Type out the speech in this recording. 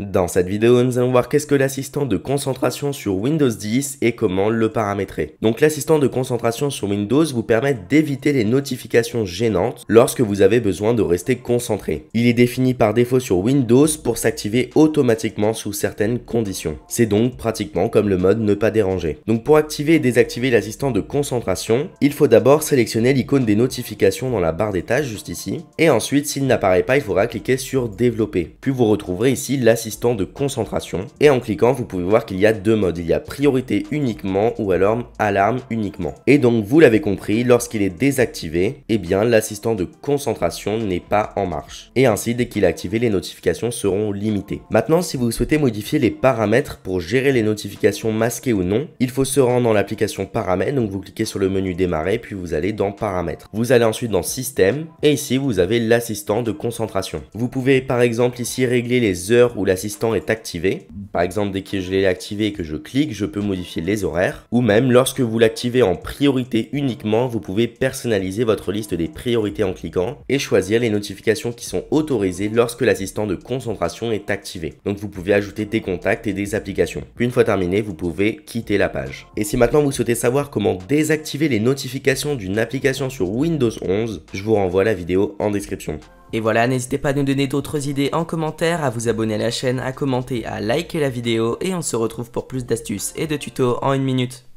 Dans cette vidéo, nous allons voir qu'est-ce que l'assistant de concentration sur Windows 10 et comment le paramétrer. Donc l'assistant de concentration sur Windows vous permet d'éviter les notifications gênantes lorsque vous avez besoin de rester concentré. Il est défini par défaut sur Windows pour s'activer automatiquement sous certaines conditions. C'est donc pratiquement comme le mode ne pas déranger. Donc pour activer et désactiver l'assistant de concentration, il faut d'abord sélectionner l'icône des notifications dans la barre des tâches juste ici. Et ensuite, s'il n'apparaît pas, il faudra cliquer sur développer. Puis vous retrouverez ici l'assistant de concentration. Et en cliquant, vous pouvez voir qu'il y a deux modes. Il y a priorité uniquement ou alors alarme uniquement. Et donc, vous l'avez compris, lorsqu'il est désactivé, et eh bien, l'assistant de concentration n'est pas en marche. Et ainsi, dès qu'il est activé, les notifications seront limitées. Maintenant, si vous souhaitez modifier les paramètres pour gérer les notifications masquées ou non, il faut se rendre dans l'application paramètres. Donc, vous cliquez sur le menu démarrer, puis vous allez dans paramètres. Vous allez ensuite dans système, et ici, vous avez l'assistant de concentration. Vous pouvez par exemple ici régler les heures ou l'assistant est activé. Par exemple, dès que je l'ai activé et que je clique, je peux modifier les horaires. Ou même, lorsque vous l'activez en priorité uniquement, vous pouvez personnaliser votre liste des priorités en cliquant et choisir les notifications qui sont autorisées lorsque l'assistant de concentration est activé. Donc vous pouvez ajouter des contacts et des applications. une fois terminé, vous pouvez quitter la page. Et si maintenant vous souhaitez savoir comment désactiver les notifications d'une application sur Windows 11, je vous renvoie la vidéo en description. Et voilà, n'hésitez pas à nous donner d'autres idées en commentaire, à vous abonner à la chaîne, à commenter, à liker la vidéo et on se retrouve pour plus d'astuces et de tutos en une minute.